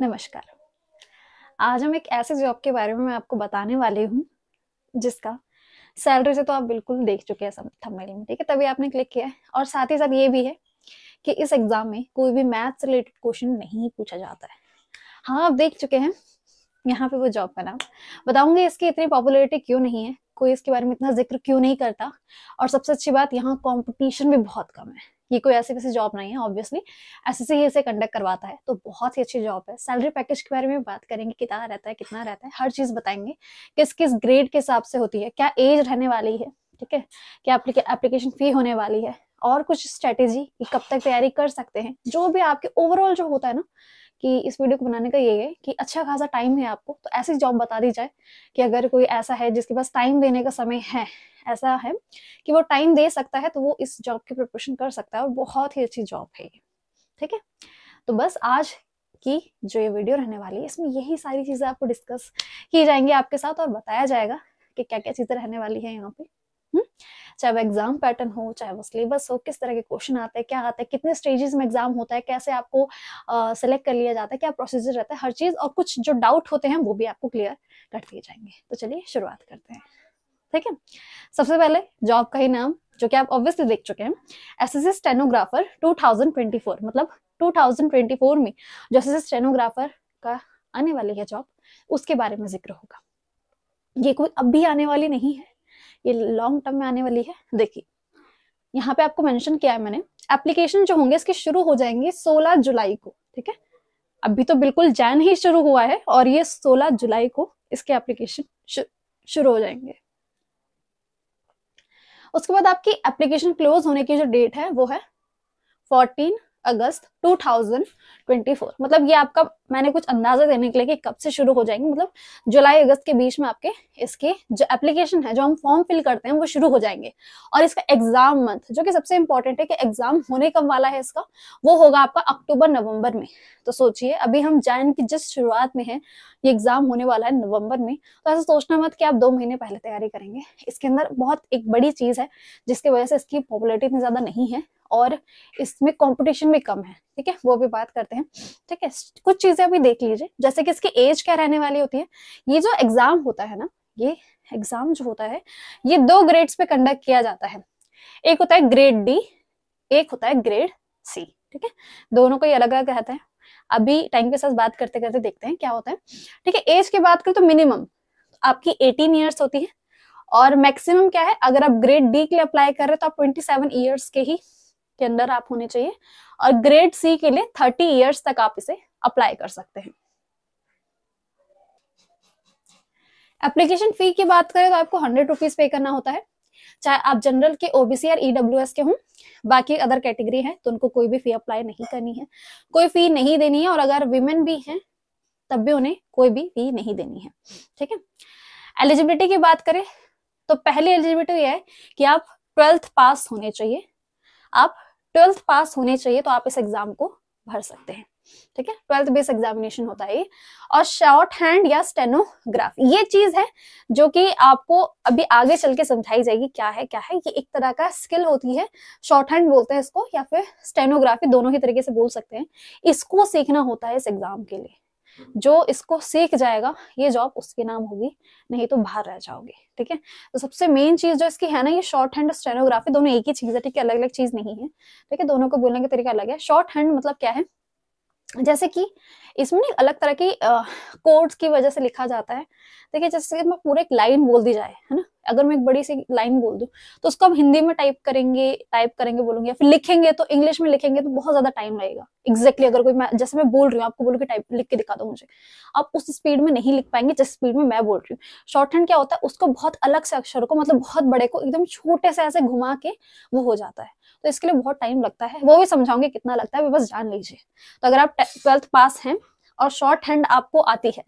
नमस्कार आज हम एक ऐसे जॉब के बारे में मैं आपको बताने वाली हूँ जिसका सैलरी से तो आप बिल्कुल देख चुके हैं सब थंबनेल में ठीक है तभी आपने क्लिक किया है और साथ ही साथ ये भी है कि इस एग्जाम में कोई भी मैथ्स रिलेटेड क्वेश्चन नहीं पूछा जाता है हाँ आप देख चुके हैं यहाँ पे वो जॉब का नाम बताऊंगी इसकी इतनी पॉपुलरिटी क्यों नहीं है कोई इसके बारे में इतना जिक्र क्यों नहीं करता और सबसे अच्छी बात यहाँ कॉम्पिटिशन भी बहुत कम है ये कोई ऐसी वैसी जॉब नहीं है ऑब्वियसली से ही इसे कंडक्ट करवाता है तो बहुत ही अच्छी जॉब है सैलरी पैकेज के बारे में बात करेंगे कितना रहता है कितना रहता है हर चीज़ बताएंगे किस किस ग्रेड के हिसाब से होती है क्या एज रहने वाली है ठीक है क्या एप्लीकेशन फी होने वाली है और कुछ स्ट्रेटेजी कब तक तैयारी कर सकते हैं जो भी आपके ओवरऑल जो होता है ना कि इस वीडियो को बनाने का ये है कि अच्छा खासा टाइम है आपको तो ऐसी जॉब बता दी जाए कि अगर कोई ऐसा है जिसके पास टाइम देने का समय है ऐसा है कि वो टाइम दे सकता है तो वो इस जॉब की प्रिपरेशन कर सकता है और बहुत ही अच्छी जॉब है ये ठीक है तो बस आज की जो ये वीडियो रहने वाली है इसमें यही सारी चीज़ें आपको डिस्कस की जाएंगी आपके साथ और बताया जाएगा कि क्या क्या चीज़ें रहने वाली है यहाँ पे चाहे वो एग्जाम पैटर्न हो चाहे वो सिलेबस हो किस तरह के क्वेश्चन आते हैं क्या आता है कितने स्टेजेस में एग्जाम होता है कैसे आपको सेलेक्ट कर लिया जाता है क्या प्रोसीजर रहता है हर चीज और कुछ जो डाउट होते हैं वो भी आपको क्लियर कर दिए जाएंगे तो चलिए शुरुआत करते हैं ठीक है सबसे पहले जॉब का ही नाम जो कि आप ऑब्वियसली देख चुके हैं S S S stenographer two thousand twenty four मतलब टू थाउजेंड ट्वेंटी फोर में जो एस एस एस टेनोग्राफर का आने वाली है जॉब उसके बारे में जिक्र होगा ये कोई अब भी आने वाली नहीं है ये लॉन्ग टर्म में आने वाली है देखिए यहाँ पे आपको मेंशन किया है मैंने एप्लीकेशन जो होंगे इसके शुरू हो जाएंगे 16 जुलाई को ठीक है अभी तो बिल्कुल जैन ही शुरू हुआ है और ये 16 जुलाई को इसके एप्लीकेशन शु, शुरू हो जाएंगे उसके बाद आपकी एप्लीकेशन क्लोज होने की जो डेट है वो है फोर्टीन अगस्त 2024 मतलब ये आपका मैंने कुछ अंदाजा देने के लिए कि कब से शुरू हो जाएंगे मतलब जुलाई अगस्त के बीच में आपके इसके जो एप्लीकेशन है जो हम फॉर्म फिल करते हैं वो शुरू हो जाएंगे और इसका एग्जाम मंथ जो कि सबसे इंपॉर्टेंट है कि एग्जाम होने कब वाला है इसका वो होगा आपका अक्टूबर नवंबर में तो सोचिए अभी हम जैन की जस्ट शुरुआत में है ये एग्जाम होने वाला है नवंबर में तो ऐसा सोचना मत कि आप दो महीने पहले तैयारी करेंगे इसके अंदर बहुत एक बड़ी चीज है जिसकी वजह से इसकी पॉपुलरिटी इतनी ज्यादा नहीं है और इसमें कंपटीशन भी कम है ठीक है वो भी बात करते हैं ठीक है कुछ चीजें अभी देख लीजिए जैसे कि इसकी एज क्या रहने वाली होती है ये जो एग्जाम होता है ना ये एग्जाम जो होता है ये दो ग्रेड्स पे कंडक्ट किया जाता है एक होता है ग्रेड डी एक होता है ग्रेड सी ठीक है दोनों को ये अलग अलग रहता है अभी टाइम के साथ बात करते करते देखते हैं क्या होता है ठीक है एज की बात करें तो मिनिमम आपकी 18 इयर्स होती है और मैक्सिमम क्या है अगर आप ग्रेड डी के लिए अप्लाई कर रहे हो तो आप 27 इयर्स के ही के अंदर आप होने चाहिए और ग्रेड सी के लिए थर्टी ईयर्स तक आप इसे अप्लाई कर सकते हैं एप्लीकेशन फी की बात करें तो आपको हंड्रेड रुपीज पे करना होता है चाहे आप जनरल के ओबीसी या ईडब्ल्यू के हों बाकी अदर कैटेगरी है तो उनको कोई भी फी अप्लाई नहीं करनी है कोई फी नहीं देनी है और अगर विमेन भी हैं तब भी उन्हें कोई भी फी नहीं देनी है ठीक है एलिजिबिलिटी की बात करें तो पहली एलिजिबिलिटी यह है कि आप ट्वेल्थ पास होने चाहिए आप ट्वेल्थ पास होने चाहिए तो आप इस एग्जाम को भर सकते हैं ठीक है ट्वेल्थ बेस एग्जामिनेशन होता है और शॉर्ट हैंड या स्टेनोग्राफ ये चीज है जो कि आपको अभी आगे चल के समझाई जाएगी क्या है क्या है ये एक तरह का स्किल होती है शॉर्ट हैंड बोलते हैं इसको या फिर स्टेनोग्राफी दोनों ही तरीके से बोल सकते हैं इसको सीखना होता है इस एग्जाम के लिए जो इसको सीख जाएगा ये जॉब उसके नाम होगी नहीं तो बाहर रह जाओगे ठीक है तो सबसे मेन चीज जो इसकी है ना ये शॉर्ट हैंड और स्टेनोग्राफी दोनों एक ही चीज है ठीक है अलग अलग चीज नहीं है ठीक है दोनों को बोलने का तरीका अलग है शॉर्ट हैंड मतलब क्या है जैसे कि इसमें ना अलग तरह की कोड्स की वजह से लिखा जाता है ठीक है जैसे कि पूरे एक लाइन बोल दी जाए है ना अगर मैं एक बड़ी सी लाइन बोल दूँ तो उसको हम हिंदी में टाइप करेंगे टाइप करेंगे बोलूंगे फिर लिखेंगे तो इंग्लिश में लिखेंगे तो बहुत ज़्यादा टाइम लगेगा एक्जैक्टली अगर कोई मैं जैसे मैं बोल रही हूँ आपको बोलूँ कि टाइप लिख के दिखा दो मुझे आप उस स्पीड में नहीं लिख पाएंगे जिस स्पीड में मैं बोल रही हूँ शॉर्ट हैंड क्या होता है उसको बहुत अलग से अक्षर को मतलब बहुत बड़े को एकदम छोटे से ऐसे घुमा के वो हो जाता है तो इसके लिए बहुत टाइम लगता है वो भी समझाऊंगे कितना लगता है बस जान लीजिए तो अगर आप ट्वेल्थ पास हैं और शॉर्ट हैंड आपको आती है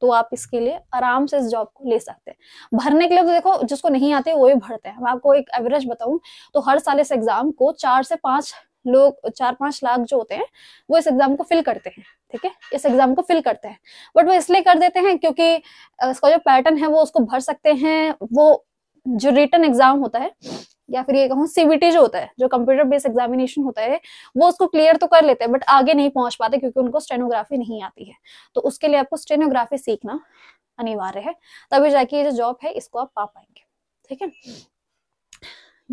तो आप इसके लिए आराम से इस जॉब को ले सकते हैं भरने के लिए तो देखो जिसको नहीं आते वो ही भरते हैं मैं आपको एक एवरेज बताऊं तो हर साल इस एग्जाम को चार से पांच लोग चार पांच लाख जो होते हैं वो इस एग्जाम को फिल करते हैं ठीक है इस एग्जाम को फिल करते हैं बट वो इसलिए कर देते हैं क्योंकि इसका जो पैटर्न है वो उसको भर सकते हैं वो जो रिटर्न एग्जाम होता है या फिर ये कहूँ सीबीटी जो होता है जो कंप्यूटर बेस्ड एग्जामिनेशन होता है वो उसको क्लियर तो कर लेते हैं बट आगे नहीं पहुंच पाते क्योंकि उनको स्टेनोग्राफी नहीं आती है तो उसके लिए आपको स्टेनोग्राफी सीखना अनिवार्य है तभी जाके ये जो जॉब है इसको आप पा पाएंगे ठीक है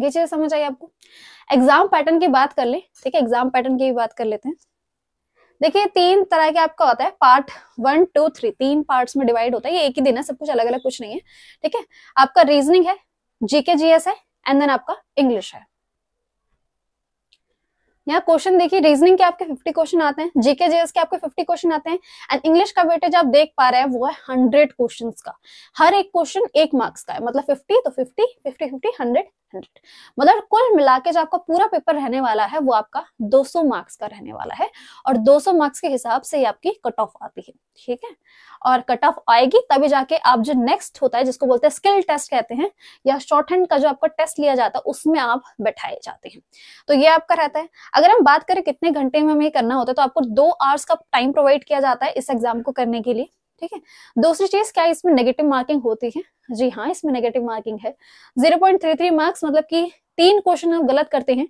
ये चीज समझ आई आपको एग्जाम पैटर्न की बात कर ले ठीक है एग्जाम पैटर्न की भी बात कर लेते हैं देखिए तीन तरह के आपका होता है पार्ट वन टू थ्री तीन पार्ट्स में डिवाइड होता है ये एक ही दिन है सब कुछ अलग अलग कुछ नहीं है ठीक है आपका रीजनिंग है जीके जीएस है एंड देन आपका इंग्लिश है यहाँ क्वेश्चन देखिए रीजनिंग के आपके 50 क्वेश्चन आते हैं जीके जेएस के आपके 50 क्वेश्चन आते हैं एंड इंग्लिश का वेटेज आप देख पा रहे हैं वो है 100 क्वेश्चंस का हर एक क्वेश्चन एक मार्क्स का है मतलब 50 तो 50 50 50 100 हंड्रेड मतलब कुल मिला के जो आपका पूरा पेपर रहने वाला है वो आपका 200 मार्क्स का रहने वाला है और 200 मार्क्स के हिसाब से ही आपकी कट ऑफ आती है ठीक है और कट ऑफ आएगी तभी जाके आप जो नेक्स्ट होता है जिसको बोलते हैं स्किल टेस्ट कहते हैं या शॉर्ट हैंड का जो आपका टेस्ट लिया जाता है उसमें आप बैठाए जाते हैं तो ये आपका रहता है अगर हम बात करें कितने घंटे में हमें करना होता है तो आपको दो आवर्स का टाइम प्रोवाइड किया जाता है इस एग्जाम को करने के लिए ठीक है दूसरी चीज क्या इसमें नेगेटिव मार्किंग होती है जी हाँ इसमें नेगेटिव मार्किंग है zero point three three marks मतलब कि तीन क्वेश्चन आप गलत करते हैं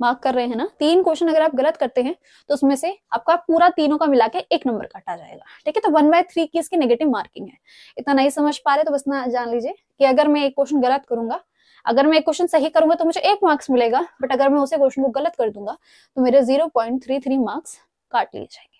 मार्क कर रहे हैं ना तीन क्वेश्चन अगर आप गलत करते हैं तो उसमें से आपका पूरा तीनों का मिला के एक नंबर काटा जाएगा ठीक है तो वन बाय थ्री की इसकी नेगेटिव मार्किंग है इतना नहीं समझ पा रहे तो बस ना जान लीजिए कि अगर मैं एक क्वेश्चन गलत करूंगा अगर मैं एक क्वेश्चन सही करूंगा तो मुझे एक मार्क्स मिलेगा बट अगर मैं उसे क्वेश्चन को गलत कर दूंगा तो मेरे zero point three three marks काट लिए जाएंगे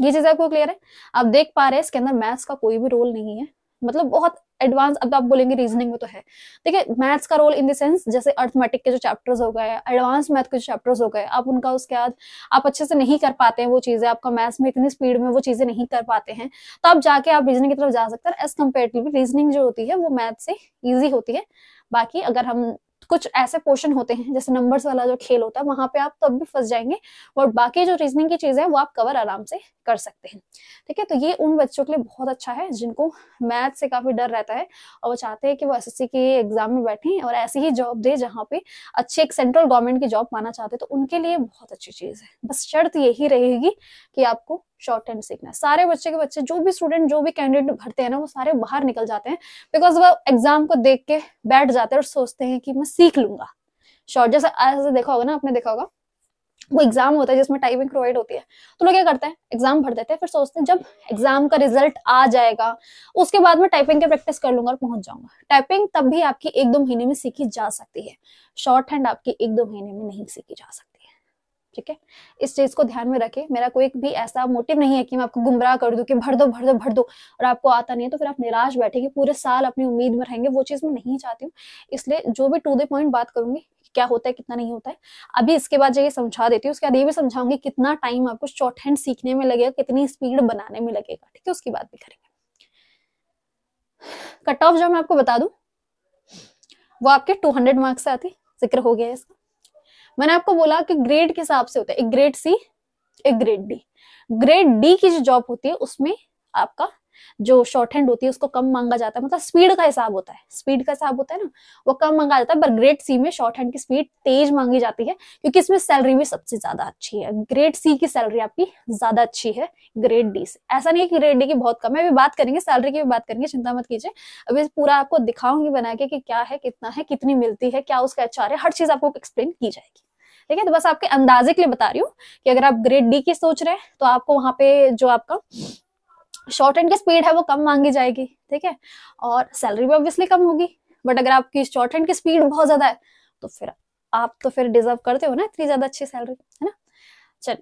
ये चीज आपको क्लियर है आप देख पा रहे हैं इसके अंदर मैथ्स का कोई भी रोल नहीं है मतलब बहुत एडवांस अब तो आप बोलेंगे रीजनिंग में तो है ठीक है मैथ्स का रोल इन द सेंस जैसे अर्थमेटिक के जो चैप्टर्स हो गए एडवांस मैथ के जो चैप्टर्स हो गए आप उनका उसके बाद आप अच्छे से नहीं कर पाते हैं वो चीज़ें आपका मैथ्स में इतनी स्पीड में वो चीज़ें नहीं कर पाते हैं तो आप जाके आप रीजनिंग की तरफ जा सकते हैं एज कम्पेयर टू रीजनिंग जो होती है वो मैथ से ईजी होती है बाकी अगर हम कुछ ऐसे पोर्शन होते हैं जैसे नंबर्स वाला जो खेल होता है वहां पे आप तब भी फंस जाएंगे और बाकी जो रीजनिंग की चीजें हैं वो आप कवर आराम से कर सकते हैं ठीक है तो ये उन बच्चों के लिए बहुत अच्छा है जिनको मैथ से काफी डर रहता है और वो चाहते हैं कि वो एस के एग्जाम में बैठे और ऐसी ही जॉब दे जहाँ पे अच्छी एक सेंट्रल गवर्नमेंट की जॉब पाना चाहते तो उनके लिए बहुत अच्छी चीज है बस शर्त यही रहेगी कि आपको शॉर्ट हैंड सीखना सारे बच्चे के बच्चे जो भी स्टूडेंट जो भी कैंडिडेट भरते हैं ना वो सारे बाहर निकल जाते हैं बिकॉज वो एग्जाम को देख के बैठ जाते हैं और सोचते हैं कि मैं सीख लूंगा शॉर्ट जैसे ऐसे देखा होगा ना आपने देखा होगा वो एग्जाम होता है जिसमें टाइमिंग प्रोवाइड होती है तो लोग क्या करते हैं एग्जाम भर देते हैं फिर सोचते हैं जब एग्जाम का रिजल्ट आ जाएगा उसके बाद मैं टाइपिंग की प्रैक्टिस कर लूंगा और पहुंच जाऊंगा टाइपिंग तब भी आपकी एक दो महीने में सीखी जा सकती है शॉर्ट हैंड आपकी एक दो महीने में नहीं सीखी जा सकती ठीक है इस चीज को ध्यान में रखें मेरा कोई भी ऐसा मोटिव नहीं है कि मैं आपको गुमराह कर दूं कि भर दो भर दो भर दो और आपको आता नहीं है तो फिर आप निराश बैठेंगे पूरे साल अपनी उम्मीद में रहेंगे वो चीज मैं नहीं चाहती हूँ इसलिए जो भी टू द पॉइंट बात करूंगी क्या होता है कितना नहीं होता है अभी इसके बाद ये समझा देती हूँ उसके बाद ये भी समझाऊंगी कितना टाइम आपको शॉर्ट हैंड सीखने में लगेगा कितनी स्पीड बनाने में लगेगा ठीक है उसकी बात भी करेंगे कट ऑफ जो मैं आपको बता दू वो आपके 200 मार्क्स से आती जिक्र हो गया है इसका मैंने आपको बोला कि ग्रेड के हिसाब से होता है एक ग्रेड सी एक ग्रेड डी ग्रेड डी की जो जॉब होती है उसमें आपका जो शॉर्ट हैंड होती है उसको कम मांगा जाता है मतलब स्पीड का हिसाब होता है स्पीड का हिसाब होता है ना वो कम मांगा जाता है पर ग्रेट सी में शॉर्ट हैंड की स्पीड तेज मांगी जाती है क्योंकि इसमें सैलरी भी सबसे ज्यादा अच्छी है ग्रेट सी की सैलरी आपकी ज्यादा अच्छी है ग्रेट डी से ऐसा नहीं है कि ग्रेट डी की बहुत कम है अभी बात करेंगे सैलरी की भी बात करेंगे चिंता मत कीजिए अभी पूरा आपको दिखाऊंगी बना के कि क्या है कितना है कितनी मिलती है क्या उसका अच्छा है हर चीज आपको एक्सप्लेन की जाएगी ठीक है तो बस आपके अंदाजे के लिए बता रही हूँ कि अगर आप ग्रेड डी की सोच रहे हैं तो आपको वहां पे जो आपका शॉर्ट हैंड की स्पीड है वो कम मांगी जाएगी ठीक है और सैलरी भी ऑब्वियसली कम होगी बट अगर आपकी शॉर्ट हैंड की स्पीड बहुत ज्यादा है तो फिर आप तो फिर डिजर्व करते हो ना इतनी ज्यादा अच्छी सैलरी है ना चल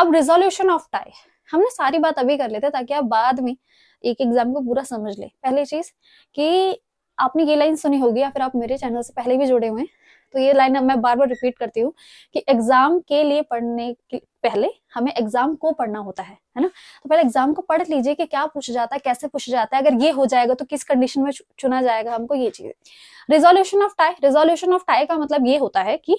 अब रिजोल्यूशन ऑफ टाई हमने सारी बात अभी कर लेते ताकि आप बाद में एक एग्जाम को पूरा समझ ले पहली चीज कि आपने ये लाइन सुनी होगी या फिर आप मेरे चैनल से पहले भी जुड़े हुए हैं तो ये लाइन मैं बार बार रिपीट करती हूँ कि एग्जाम के लिए पढ़ने के पहले हमें एग्जाम को पढ़ना होता है है ना तो पहले एग्जाम को पढ़ लीजिए कि क्या पूछा जाता है कैसे पूछा जाता है अगर ये हो जाएगा तो किस कंडीशन में चुना जाएगा हमको ये चीज resolution of tie resolution of tie का मतलब ये होता है कि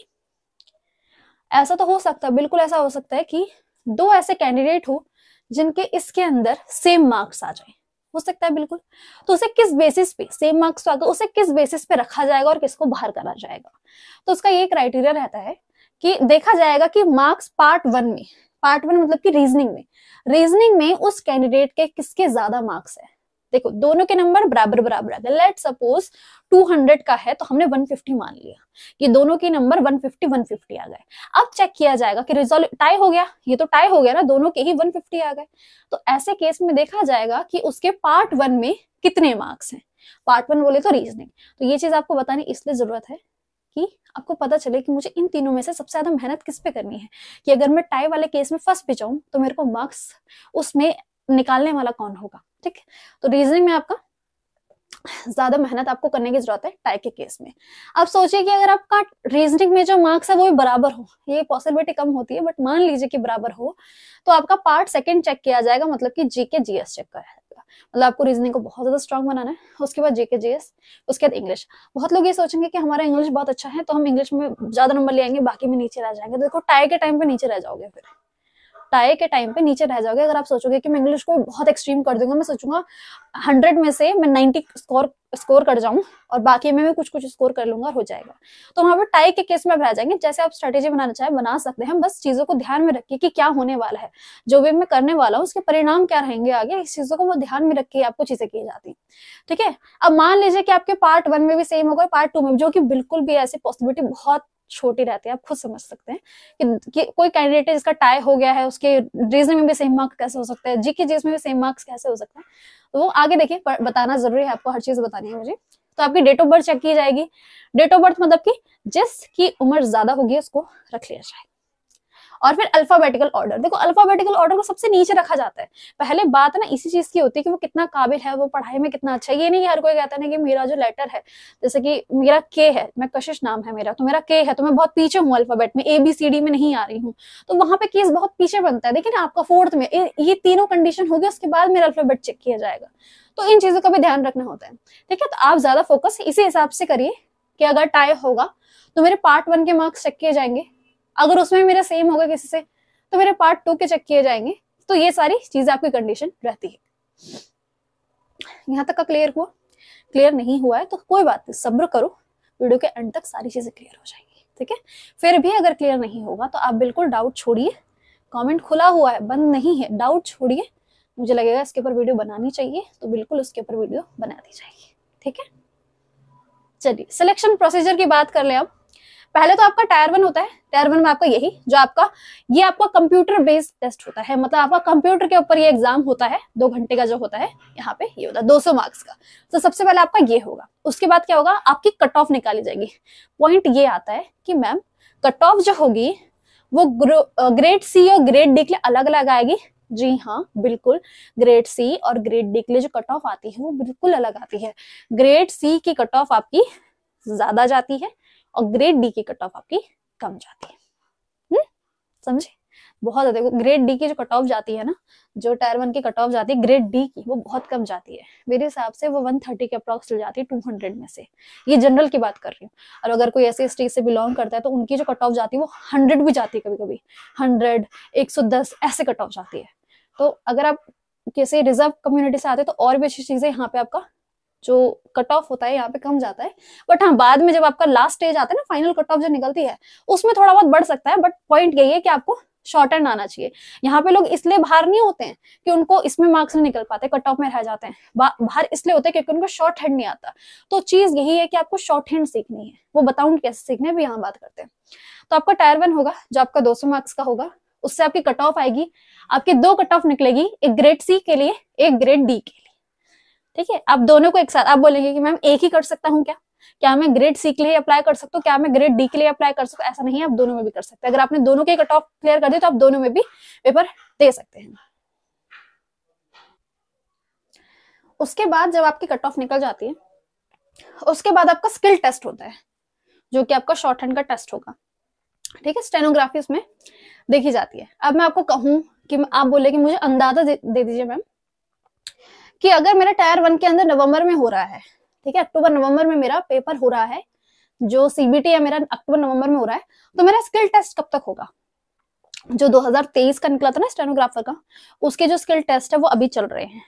ऐसा तो हो सकता है बिल्कुल ऐसा हो सकता है कि दो ऐसे कैंडिडेट हो जिनके इसके अंदर सेम मार्क्स आ जाए हो सकता है बिल्कुल तो उसे किस बेसिस पे सेम मार्क्स तो आगे उसे किस बेसिस पे रखा जाएगा और किसको बाहर करा जाएगा तो उसका ये क्राइटेरिया रहता है कि देखा जाएगा कि मार्क्स पार्ट वन में पार्ट वन मतलब कि रीजनिंग में रीजनिंग में उस कैंडिडेट के किसके ज्यादा मार्क्स है देखो दोनों के नंबर बराबर बराबर आते हैं लेट सपोज 200 का है तो हमने 150 मान लिया कि दोनों के नंबर 150 150 आ गए अब चेक किया जाएगा कि रिजोल्व टाई हो गया ये तो टाई हो गया ना दोनों के ही 150 आ गए तो ऐसे केस में देखा जाएगा कि उसके पार्ट वन में कितने मार्क्स हैं पार्ट वन बोले तो रीजनिंग तो ये चीज आपको बताने इसलिए जरूरत है कि आपको पता चले कि मुझे इन तीनों में से सबसे ज्यादा मेहनत किस पे करनी है कि अगर मैं टाई वाले केस में फर्स्ट भी जाऊं तो मेरे को मार्क्स उसमें निकालने वाला कौन होगा ठीक है तो रीजनिंग में आपका ज्यादा मेहनत आपको करने की जरूरत है टाई के केस में अब सोचिए कि अगर आपका रीजनिंग में जो मार्क्स है वो भी बराबर हो ये पॉसिबिलिटी कम होती है बट मान लीजिए कि बराबर हो तो आपका पार्ट सेकंड चेक किया जाएगा मतलब कि जीके जीएस चेक कर मतलब आपको रीजनिंग को बहुत ज्यादा स्ट्रॉन्ग बनाना है उसके बाद जी जीएस उसके बाद इंग्लिश बहुत लोग ये सोचेंगे कि हमारा इंग्लिश बहुत अच्छा है तो हम इंग्लिश में ज्यादा नंबर ले आएंगे बाकी में नीचे रह जाएंगे तो देखो टाई के टाइम पे नीचे रह जाओगे फिर टाई के टाइम पे नीचे रह जाओगे अगर आप सोचोगे कि मैं इंग्लिश को बहुत एक्सट्रीम कर दूंगा मैं सोचूंगा हंड्रेड में से मैं नाइनटी स्कोर स्कोर कर जाऊं और बाकी में मैं कुछ कुछ स्कोर कर लूंगा और हो जाएगा तो वहां पर टाई के केस में आप रह जाएंगे जैसे आप स्ट्रेटेजी बनाना चाहे बना सकते हैं बस चीजों को ध्यान में रखिए कि क्या होने वाला है जो भी मैं करने वाला हूँ उसके परिणाम क्या रहेंगे आगे इस चीजों को वो ध्यान में रखिए आपको चीजें की जाती है ठीक है अब मान लीजिए कि आपके पार्ट वन में भी सेम होगा पार्ट टू में जो कि बिल्कुल भी ऐसी पॉसिबिलिटी बहुत छोटी रहती है आप खुद समझ सकते हैं कि, कि कोई कैंडिडेट है जिसका टाई हो गया है उसके रीजन में भी सेम मार्क्स कैसे हो सकते हैं जी के जीएस में भी सेम मार्क्स कैसे हो सकते हैं तो वो आगे देखिए बताना जरूरी है आपको हर चीज बतानी है मुझे तो आपकी डेट ऑफ बर्थ चेक की जाएगी डेट ऑफ बर्थ मतलब की जिसकी उम्र ज्यादा होगी उसको रख लिया जाएगा और फिर अल्फाबेटिकल ऑर्डर देखो अल्फाबेटिकल ऑर्डर को सबसे नीचे रखा जाता है पहले बात ना इसी चीज की होती है कि वो कितना काबिल है वो पढ़ाई में कितना अच्छा है ये नहीं हर कोई कहता ना कि मेरा जो लेटर है जैसे कि मेरा के है मैं कशिश नाम है मेरा तो मेरा के है तो मैं बहुत पीछे हूँ अल्फाबेट में ए बी सी डी में नहीं आ रही हूँ तो वहां पे केस बहुत पीछे बनता है देखिए ना आपका फोर्थ में ये तीनों कंडीशन होगी उसके बाद मेरा अल्फाबेट चेक किया जाएगा तो इन चीजों का भी ध्यान रखना होता है ठीक है तो आप ज्यादा फोकस इसी हिसाब से करिए कि अगर टाई होगा तो मेरे पार्ट वन के मार्क्स चेक किए जाएंगे अगर उसमें मेरा सेम होगा किसी से तो मेरे पार्ट टू के चेक किए जाएंगे तो ये सारी चीजें आपकी कंडीशन रहती है यहाँ तक का क्लियर हुआ क्लियर नहीं हुआ है तो कोई बात नहीं सब्र करो वीडियो के एंड तक सारी चीजें क्लियर हो जाएंगी ठीक है फिर भी अगर क्लियर नहीं होगा तो आप बिल्कुल डाउट छोड़िए कमेंट खुला हुआ है बंद नहीं है डाउट छोड़िए मुझे लगेगा इसके ऊपर वीडियो बनानी चाहिए तो बिल्कुल उसके ऊपर वीडियो बना दी जाएगी ठीक है चलिए सिलेक्शन प्रोसीजर की बात कर ले अब पहले तो आपका टायर वन होता है टायर वन में आपका यही जो आपका ये आपका कंप्यूटर बेस्ड टेस्ट होता है मतलब आपका कंप्यूटर के ऊपर ये एग्जाम होता है दो घंटे का जो होता है यहाँ पे ये होता है दो मार्क्स का तो सबसे पहले आपका ये होगा उसके बाद क्या होगा आपकी कट ऑफ निकाली जाएगी पॉइंट ये आता है कि मैम कट ऑफ जो होगी वो ग्रेड सी और ग्रेड डी के लिए अलग अलग आएगी जी हाँ बिल्कुल ग्रेड सी और ग्रेड डी के लिए जो कट ऑफ आती है वो बिल्कुल अलग आती है ग्रेड सी की कट ऑफ आपकी ज्यादा जाती है और ग्रेड डी की कट ऑफ आपकी कम जाती है हम्म? समझे बहुत ज्यादा देखो ग्रेड डी की जो कट ऑफ जाती है ना जो टायर वन की कट ऑफ जाती है ग्रेड डी की वो बहुत कम जाती है मेरे हिसाब से वो 130 के अप्रोक्स चल जाती है 200 में से ये जनरल की बात कर रही हूँ और अगर कोई ऐसे स्टेट से बिलोंग करता है तो उनकी जो कट ऑफ जाती है वो हंड्रेड भी जाती है कभी कभी हंड्रेड एक ऐसे कट ऑफ जाती है तो अगर आप किसी रिजर्व कम्युनिटी से आते हैं तो और भी अच्छी चीजें यहाँ पे आपका जो कट ऑफ होता है यहाँ पे कम जाता है बट हाँ बाद में जब आपका लास्ट स्टेज आता है ना फाइनल कट ऑफ जो निकलती है उसमें थोड़ा बहुत बढ़ सकता है बट पॉइंट यही है कि आपको शॉर्ट एंड आना चाहिए यहाँ पे लोग इसलिए बाहर नहीं होते हैं कि उनको इसमें मार्क्स नहीं निकल पाते कट ऑफ में रह जाते हैं बाहर इसलिए होते हैं क्योंकि उनको शॉर्ट हैंड नहीं आता तो चीज यही है कि आपको शॉर्ट हैंड सीखनी है वो बताऊ कैसे सीखने भी यहाँ बात करते हैं तो आपका टायर वन होगा जो आपका दो मार्क्स का होगा उससे आपकी कट ऑफ आएगी आपकी दो कट ऑफ निकलेगी एक ग्रेड सी के लिए एक ग्रेड डी के ठीक है आप दोनों को एक साथ आप बोलेंगे कि मैम एक ही कर सकता हूँ क्या क्या मैं ग्रेड सी के लिए अप्लाई कर सकता हूँ क्या मैं ग्रेड डी के लिए अप्लाई कर सकता ऐसा नहीं है आप दोनों में भी कर सकते हैं अगर आपने दोनों के कट ऑफ क्लियर कर दिया तो आप दोनों में भी पेपर दे सकते हैं उसके बाद जब आपकी कट ऑफ निकल जाती है उसके बाद आपका स्किल टेस्ट होता है जो कि आपका शॉर्ट हैंड का टेस्ट होगा ठीक है स्टेनोग्राफी उसमें देखी जाती है अब मैं आपको कहूं कि आप बोले कि मुझे अंदाजा दे, दे दीजिए मैम कि अगर मेरा टायर वन के अंदर नवंबर में हो रहा है ठीक है अक्टूबर नवंबर में मेरा पेपर हो रहा है जो सीबीटी है मेरा अक्टूबर नवंबर में हो रहा है तो मेरा स्किल टेस्ट कब तक होगा जो 2023 का निकला था ना स्टेनोग्राफर का उसके जो स्किल टेस्ट है वो अभी चल रहे हैं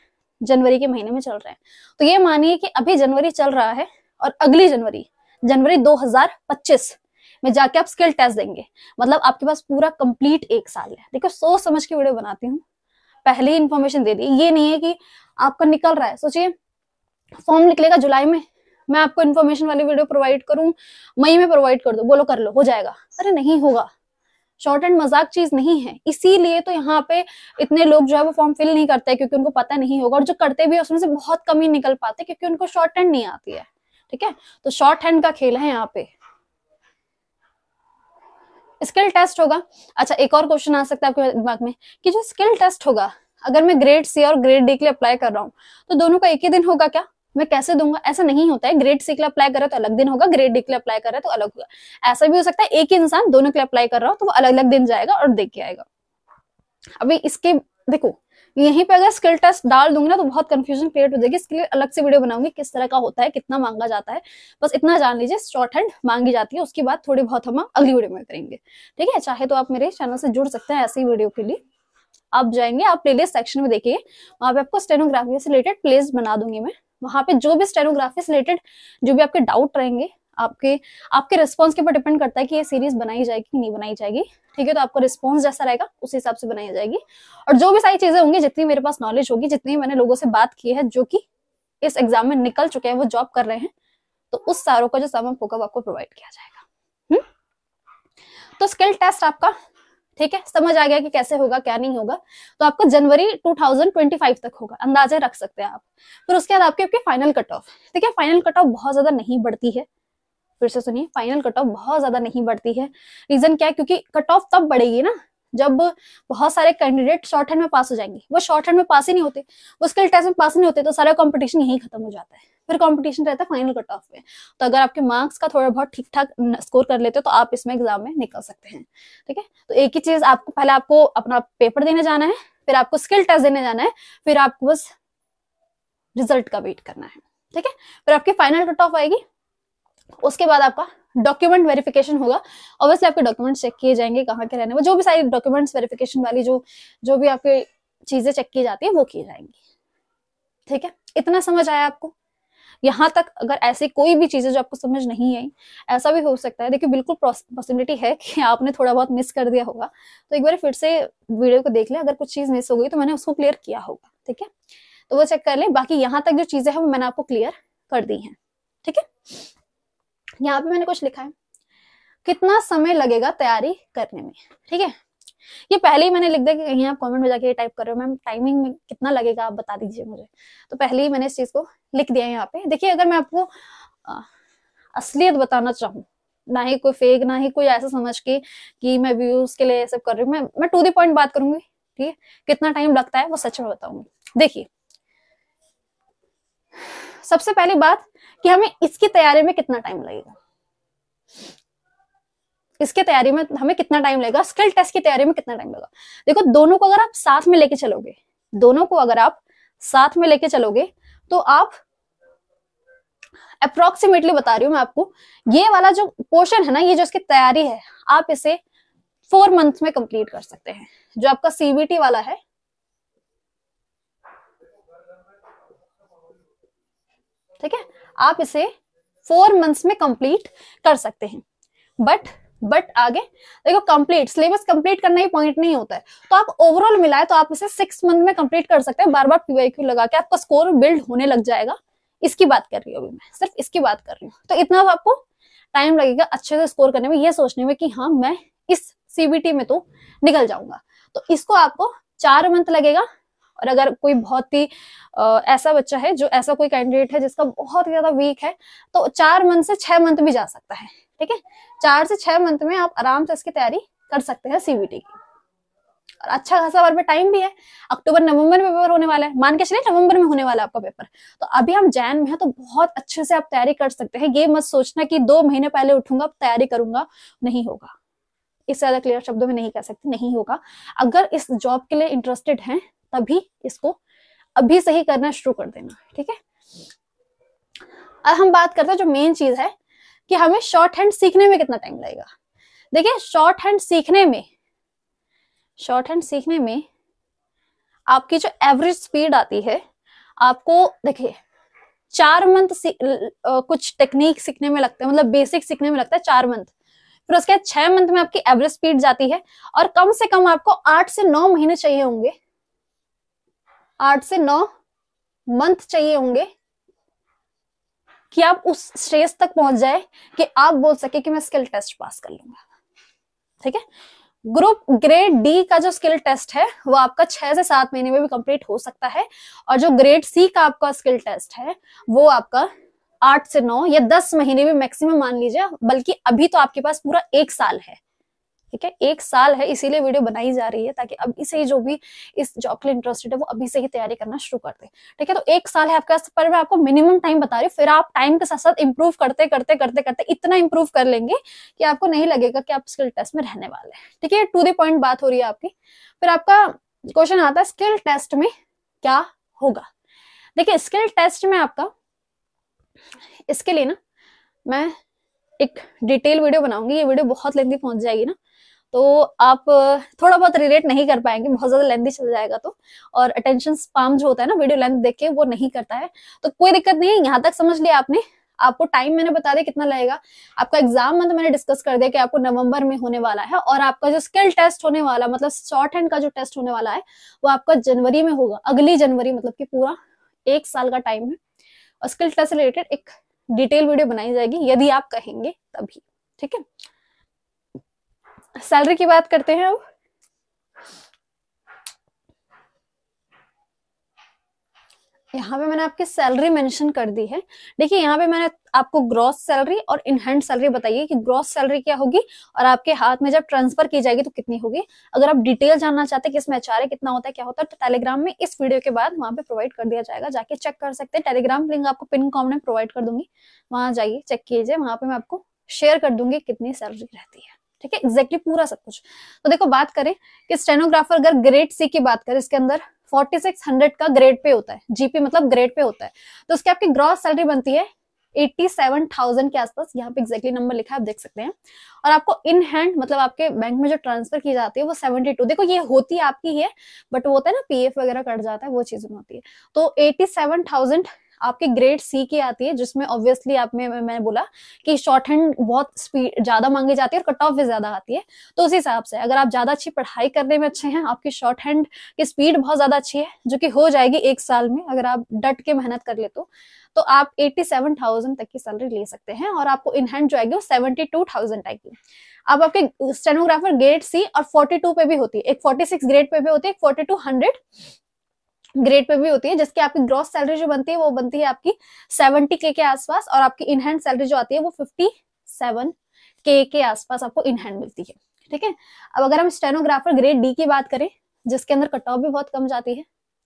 जनवरी के महीने में चल रहे हैं तो ये मानिए कि अभी जनवरी चल रहा है और अगली जनवरी जनवरी 2025 में जाके आप स्किल टेस्ट देंगे मतलब आपके पास पूरा कंप्लीट एक साल है देखो सोच समझ के वीडियो बनाती हूँ पहले ही इन्फॉर्मेशन दे दी ये नहीं है कि आपका निकल रहा है सोचिए फॉर्म निकलेगा जुलाई में मैं आपको इन्फॉर्मेशन वाली वीडियो प्रोवाइड करूँ मई में प्रोवाइड कर दो बोलो कर लो हो जाएगा अरे नहीं होगा शॉर्ट एंड मजाक चीज नहीं है इसीलिए तो यहाँ पे इतने लोग जो है वो फॉर्म फिल नहीं करते क्योंकि उनको पता नहीं होगा और जो करते भी है उसमें से बहुत कम ही निकल पाते क्योंकि उनको शॉर्ट हैंड नहीं आती है ठीक है तो शॉर्ट हैंड का खेल है यहाँ पे स्किल टेस्ट होगा अच्छा एक और क्वेश्चन आ सकता है आपके दिमाग में कि जो स्किल टेस्ट होगा अगर मैं ग्रेड सी और ग्रेड डी के लिए अप्लाई कर रहा हूँ तो दोनों का एक ही दिन होगा क्या मैं कैसे दूंगा ऐसा नहीं होता है ग्रेड सी के लिए अप्लाई कर रहा तो अलग दिन होगा ग्रेड डी के लिए अप्लाई कर रहा तो अलग होगा ऐसा भी हो सकता है एक ही इंसान दोनों के लिए अप्लाई कर रहा हो तो वो अलग अलग दिन जाएगा और देख के आएगा अभी इसके देखो यहीं पे अगर स्किल टेस्ट डाल दूंगी ना तो बहुत कंफ्यूजन क्रिएट हो जाएगी इसके लिए अलग से वीडियो बनाऊंगी किस तरह का होता है कितना मांगा जाता है बस इतना जान लीजिए शॉर्ट हैंड मांगी जाती है उसके बाद थोड़ी बहुत हम अगली वीडियो में करेंगे ठीक है चाहे तो आप मेरे चैनल से जुड़ सकते हैं ऐसे ही वीडियो के लिए आप जाएंगे आप प्ले सेक्शन में देखिए वहां पे आपको स्टेनोग्राफी से रिलेटेड प्लेस बना दूंगी मैं वहां पे जो भी स्टेनोग्राफी से रिलेटेड जो भी आपके डाउट रहेंगे आपके आपके रिस्पॉन्स के ऊपर डिपेंड करता है कि ये सीरीज बनाई जाएगी कि नहीं बनाई जाएगी ठीक है तो आपका रिस्पॉन्स जैसा रहेगा उस हिसाब से बनाई जाएगी और जो भी सारी चीजें होंगी जितनी मेरे पास नॉलेज होगी जितनी मैंने लोगों से बात की है जो की इस एग्जाम में निकल चुके हैं वो जॉब कर रहे हैं तो उस सारों का जो सामान होगा वो आपको प्रोवाइड किया जाएगा हम्म? तो स्किल टेस्ट आपका ठीक है समझ आ गया कि कैसे होगा क्या नहीं होगा तो आपका जनवरी 2025 तक होगा अंदाजे रख सकते हैं आप फिर उसके बाद आपके आपके फाइनल कट ऑफ देखिए फाइनल कट ऑफ बहुत ज्यादा नहीं बढ़ती है फिर से सुनिए फाइनल कट ऑफ बहुत ज्यादा नहीं बढ़ती है रीजन क्या है क्योंकि कट ऑफ तब बढ़ेगी ना जब बहुत सारे कैंडिडेट शॉर्ट हैंड में पास हो जाएंगे वो शॉर्ट हैंड में पास ही नहीं होते वो स्किल टेस्ट में पास नहीं होते तो सारा कॉम्पिटिशन यही खत्म हो जाता है फिर कॉम्पिटिशन रहता है फाइनल कट ऑफ में तो अगर आपके मार्क्स का थोड़ा बहुत ठीक ठाक स्कोर कर लेते हो तो आप इसमें एग्जाम में निकल सकते हैं ठीक है तो एक ही चीज आपको पहले आपको अपना पेपर देने जाना है फिर आपको स्किल टेस्ट देने जाना है फिर आपको बस रिजल्ट का वेट करना है ठीक है फिर आपकी फाइनल कट ऑफ आएगी उसके बाद आपका डॉक्यूमेंट वेरिफिकेशन होगा ऑब्वियसली आपके डॉक्यूमेंट्स चेक किए जाएंगे कहाँ के रहने वो जो भी सारी डॉक्यूमेंट्स वेरिफिकेशन वाली जो जो भी आपके चीजें चेक की जाती है वो की जाएंगी ठीक है इतना समझ आया आपको यहाँ तक अगर ऐसी कोई भी चीजें जो आपको समझ नहीं आई ऐसा भी हो सकता है देखिए बिल्कुल पॉसिबिलिटी है कि आपने थोड़ा बहुत मिस कर दिया होगा तो एक बार फिर से वीडियो को देख लें अगर कुछ चीज मिस हो गई तो मैंने उसको क्लियर किया होगा ठीक है तो वो चेक कर लें बाकी यहाँ तक जो चीजें हैं वो मैंने आपको क्लियर कर दी है ठीक है यहाँ पे मैंने कुछ लिखा है कितना समय लगेगा तैयारी करने में ठीक है ये पहले ही मैंने लिख दिया कि कहीं आप कमेंट में जाके टाइप कर रहे हो मैम टाइमिंग में कितना लगेगा आप बता दीजिए मुझे तो पहले ही मैंने इस चीज को लिख दिया है यहाँ पे देखिए अगर मैं आपको असलियत बताना चाहूँ ना ही कोई फेक ना ही कोई ऐसा समझ के कि मैं व्यूज के लिए सब कर रही हूँ मैं मैं टू दी पॉइंट बात करूंगी ठीक है कितना टाइम लगता है वो सच में बताऊंगी देखिए सबसे पहली बात कि हमें इसकी तैयारी में कितना टाइम लगेगा इसके तैयारी में हमें कितना टाइम लगेगा स्किल टेस्ट की तैयारी में कितना टाइम लगेगा देखो दोनों को अगर आप साथ में लेके चलोगे दोनों को अगर आप साथ में लेके चलोगे तो आप अप्रोक्सीमेटली बता रही हूँ मैं आपको ये वाला जो पोर्शन है ना ये जो इसकी तैयारी है आप इसे फोर मंथ में कंप्लीट कर सकते हैं जो आपका सीबीटी वाला है ठीक है आप इसे फोर मंथ्स में कंप्लीट कर सकते हैं बट बट आगे देखो कंप्लीट सिलेबस कंप्लीट करना ही पॉइंट नहीं होता है तो आप ओवरऑल मिलाए तो आप इसे सिक्स मंथ में कंप्लीट कर सकते हैं बार बार पीवाईक्यू लगा के आपका स्कोर बिल्ड होने लग जाएगा इसकी बात कर रही हूँ अभी मैं सिर्फ इसकी बात कर रही हूँ तो इतना आपको टाइम लगेगा अच्छे से स्कोर करने में ये सोचने में कि हाँ मैं इस सीबीटी में तो निकल जाऊंगा तो इसको आपको चार मंथ लगेगा और अगर कोई बहुत ही ऐसा बच्चा है जो ऐसा कोई कैंडिडेट है जिसका बहुत ही ज्यादा वीक है तो चार मंथ से छह मंथ भी जा सकता है ठीक है चार से छह मंथ में आप आराम से इसकी तैयारी कर सकते हैं सीबीटी की और अच्छा खासा बार टाइम भी है अक्टूबर नवंबर में पेपर होने वाला है मान के चलिए नवंबर में होने वाला आपका पेपर तो अभी हम जैन में है तो बहुत अच्छे से आप तैयारी कर सकते हैं ये मत सोचना कि दो महीने पहले उठूंगा तैयारी करूंगा नहीं होगा इससे ज्यादा क्लियर शब्दों में नहीं कह सकते नहीं होगा अगर इस जॉब के लिए इंटरेस्टेड है तभी इसको अभी से ही करना शुरू कर देना ठीक है अब हम बात करते हैं जो मेन चीज है कि हमें शॉर्ट हैंड सीखने में कितना टाइम लगेगा देखिए शॉर्ट हैंड सीखने में शॉर्ट हैंड सीखने में आपकी जो एवरेज स्पीड आती है आपको देखिए चार मंथ कुछ टेक्निक सीखने में लगते है मतलब बेसिक सीखने में लगता है चार मंथ फिर उसके बाद छह मंथ में आपकी एवरेज स्पीड जाती है और कम से कम आपको आठ से नौ महीने चाहिए होंगे आठ से नौ मंथ चाहिए होंगे कि आप उस स्टेज तक पहुंच जाए कि आप बोल सके कि मैं स्किल टेस्ट पास कर लूंगा ठीक है ग्रुप ग्रेड डी का जो स्किल टेस्ट है वो आपका छह से सात महीने में भी कंप्लीट हो सकता है और जो ग्रेड सी का आपका स्किल टेस्ट है वो आपका आठ से नौ या दस महीने भी मैक्सिमम मान लीजिए बल्कि अभी तो आपके पास पूरा एक साल है ठीक है एक साल है इसीलिए वीडियो बनाई जा रही है ताकि अभी से ही जो भी इस जॉब के लिए इंटरेस्टेड है वो अभी से ही तैयारी करना शुरू कर दे ठीक है तो एक साल है आपके पर मैं आपको मिनिमम टाइम बता रही हूँ फिर आप टाइम के साथ साथ इंप्रूव करते करते करते करते इतना इंप्रूव कर लेंगे कि आपको नहीं लगेगा कि आप स्किल टेस्ट में रहने वाले हैं ठीक है टू दी पॉइंट बात हो रही है आपकी फिर आपका क्वेश्चन आता है स्किल टेस्ट में क्या होगा देखिए स्किल टेस्ट में आपका इसके लिए ना मैं एक डिटेल वीडियो बनाऊंगी ये वीडियो बहुत लेंथी पहुंच जाएगी ना तो आप थोड़ा बहुत रिलेट नहीं कर पाएंगे बहुत ज्यादा लेंथी चल जाएगा तो और अटेंशन स्पाम जो होता है ना वीडियो लेंथ देख के वो नहीं करता है तो कोई दिक्कत नहीं है यहाँ तक समझ लिया आपने आपको टाइम मैंने बता दिया कितना लगेगा आपका एग्जाम मंथ मैंने डिस्कस कर दिया कि आपको नवंबर में होने वाला है और आपका जो स्किल टेस्ट होने वाला मतलब शॉर्ट हैंड का जो टेस्ट होने वाला है वो आपका जनवरी में होगा अगली जनवरी मतलब कि पूरा एक साल का टाइम है और स्किल टेस्ट रिलेटेड एक डिटेल वीडियो बनाई जाएगी यदि आप कहेंगे तभी ठीक है सैलरी की बात करते हैं अब यहाँ पे मैंने आपकी सैलरी मेंशन कर दी है देखिए यहाँ पे मैंने आपको ग्रॉस सैलरी और इनहैंड सैलरी बताइए कि ग्रॉस सैलरी क्या होगी और आपके हाथ में जब ट्रांसफर की जाएगी तो कितनी होगी अगर आप डिटेल जानना चाहते हैं कि इसमें अचारे कितना होता है क्या होता है तो टेलीग्राम में इस वीडियो के बाद वहां पर प्रोवाइड कर दिया जाएगा जाके चेक कर सकते हैं टेलीग्राम लिंक आपको पिन कॉम में प्रोवाइड कर दूंगी वहां जाइए चेक कीजिए वहां पर मैं आपको शेयर कर दूंगी कितनी सैलरी रहती है ठीक है एग्जैक्टली पूरा सब कुछ तो देखो बात करें कि स्टेनोग्राफर अगर ग्रेड सी की बात करें इसके अंदर 4600 का ग्रेड पे होता है जीपी मतलब ग्रेड पे होता है तो उसकी आपकी ग्रॉस सैलरी बनती है 87,000 के आसपास यहाँ पे एग्जैक्टली नंबर लिखा है आप देख सकते हैं और आपको इन हैंड मतलब आपके बैंक में जो ट्रांसफर की जाती है वो 72 देखो ये होती है आपकी है बट वो होता है ना पीएफ वगैरह कट जाता है वो चीज में होती है तो 87,000 सेवन आपके ग्रेड सी की आती है जिसमें ऑब्वियसली आप में मैंने बोला कि शॉर्ट हैंड बहुत स्पीड ज्यादा मांगी जाती है और कट ऑफ भी ज्यादा आती है तो उस हिसाब से अगर आप ज्यादा अच्छी पढ़ाई करने में अच्छे हैं आपकी शॉर्ट हैंड की स्पीड बहुत ज्यादा अच्छी है जो की हो जाएगी एक साल में अगर आप डट के मेहनत कर ले तो तो आप 87,000 तक की सैलरी ले सकते हैं और आपको इनहैंड जो आएगी वो 72,000 आएगी अब आपके स्टेनोग्राफर ग्रेड सी और 42 पे भी होती है एक 46 ग्रेड पे भी होती है एक 4200 ग्रेड पे भी होती है जिसकी आपकी ग्रॉस सैलरी जो बनती है वो बनती है आपकी सेवेंटी के के आसपास और आपकी इनहैंड सैलरी जो आती है वो फिफ्टी सेवन के के आसपास आपको इनहैंड मिलती है ठीक है अब अगर हम स्टेनोग्राफर ग्रेड डी की बात करें जिसके अंदर कट ऑफ भी बहुत कम जाती है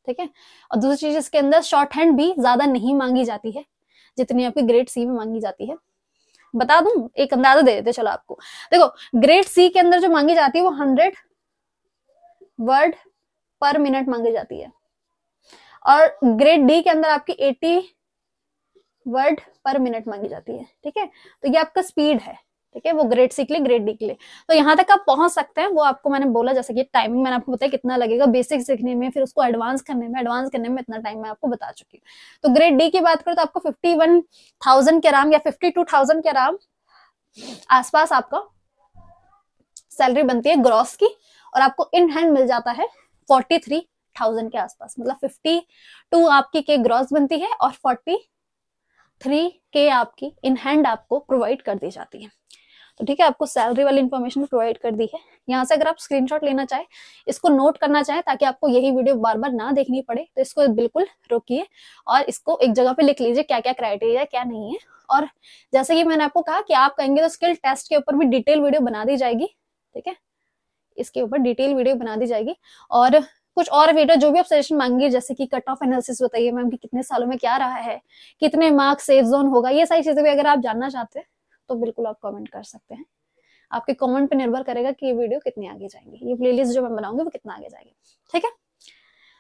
ठीक है और दूसरी चीज इसके अंदर शॉर्ट हैंड भी ज्यादा नहीं मांगी जाती है जितनी आपकी ग्रेड सी में मांगी जाती है बता दू एक अंदाजा दे देते चलो आपको देखो ग्रेड सी के अंदर जो मांगी जाती है वो हंड्रेड वर्ड पर मिनट मांगी जाती है और ग्रेड डी के अंदर आपकी एटी वर्ड पर मिनट मांगी जाती है ठीक है तो ये आपका स्पीड है ठीक है वो ग्रेड सी के लिए ग्रेड डी के लिए तो यहाँ तक आप पहुंच सकते हैं वो आपको मैंने बोला जैसे कि टाइमिंग मैंने आपको बताया कितना लगेगा बेसिक सीखने में फिर उसको एडवांस करने में एडवांस करने में इतना टाइम मैं आपको बता चुकी हूँ तो ग्रेड डी की बात करें तो आपको फिफ्टी वन थाउजेंड के आराम या फिफ्टी टू थाउजेंड के आराम आसपास आपका सैलरी बनती है ग्रॉस की और आपको इन हैंड मिल जाता है फोर्टी थ्री थाउजेंड के आसपास मतलब फिफ्टी टू आपकी के ग्रॉस बनती है और फोर्टी थ्री के आपकी इन हैंड आपको प्रोवाइड कर दी जाती है तो ठीक है आपको सैलरी वाली इन्फॉर्मेशन प्रोवाइड कर दी है यहाँ से अगर आप स्क्रीनशॉट लेना चाहे इसको नोट करना चाहे ताकि आपको यही वीडियो बार बार ना देखनी पड़े तो इसको बिल्कुल रोकिए और इसको एक जगह पे लिख लीजिए क्या क्या क्राइटेरिया क्या नहीं है और जैसे कि मैंने आपको कहा कि आप कहेंगे तो स्किल टेस्ट के ऊपर भी डिटेल वीडियो बना दी जाएगी ठीक है इसके ऊपर डिटेल वीडियो बना दी जाएगी और कुछ और वीडियो जो भी आप सजेशन मांगिए जैसे कि कट ऑफ एनालिसिस बताइए मैम कि कितने सालों में क्या रहा है कितने मार्क्स सेफ जोन होगा ये सारी चीजें भी अगर आप जानना चाहते हैं तो बिल्कुल आप कमेंट कर सकते हैं आपके कमेंट पे निर्भर करेगा कि ये वीडियो कितनी आगे जाएंगे ये प्लेलिस्ट जो मैं बनाऊंगी वो कितना आगे जाएगी ठीक है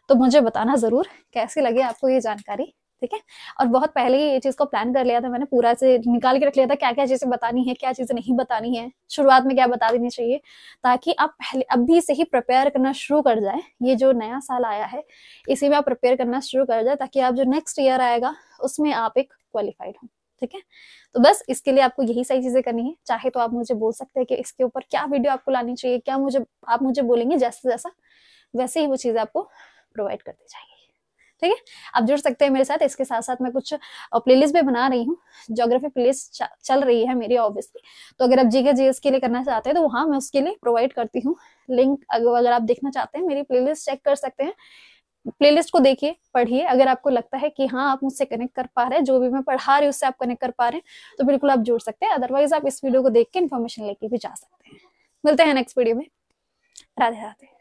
तो मुझे बताना जरूर कैसी लगे आपको ये जानकारी ठीक है और बहुत पहले ही ये चीज़ को प्लान कर लिया था मैंने पूरा से निकाल के रख लिया था क्या क्या चीज़ें बतानी है क्या चीज़ें नहीं बतानी है शुरुआत में क्या बता देनी चाहिए ताकि आप पहले अभी से ही प्रिपेयर करना शुरू कर जाए ये जो नया साल आया है इसी में आप प्रिपेयर करना शुरू कर जाए ताकि आप जो नेक्स्ट ईयर आएगा उसमें आप एक क्वालिफाइड हो ठीक है तो बस इसके लिए आपको यही सही चीजें करनी है चाहे तो आप मुझे बोल सकते हैं कि इसके ऊपर क्या वीडियो आपको लानी चाहिए क्या मुझे आप मुझे बोलेंगे जैसे जैसा वैसे ही वो चीज़ आपको प्रोवाइड कर दी जाएगी ठीक है आप जुड़ सकते हैं मेरे साथ इसके साथ साथ मैं कुछ प्लेलिस्ट भी बना रही हूँ जोग्राफी प्लेलिस्ट चल रही है मेरी ऑब्वियसली तो अगर आप जीके जीएस के लिए करना चाहते हैं तो वहां मैं उसके लिए प्रोवाइड करती हूँ लिंक अगर आप देखना चाहते हैं मेरी प्लेलिस्ट चेक कर सकते हैं प्लेलिस्ट को देखिए पढ़िए अगर आपको लगता है कि हाँ आप मुझसे कनेक्ट कर पा रहे हैं जो भी मैं पढ़ा रही हूँ उससे आप कनेक्ट कर पा रहे हैं तो बिल्कुल आप जुड़ सकते हैं अदरवाइज आप इस वीडियो को देख के इन्फॉर्मेशन लेके भी जा सकते हैं मिलते हैं नेक्स्ट वीडियो में राधे राधे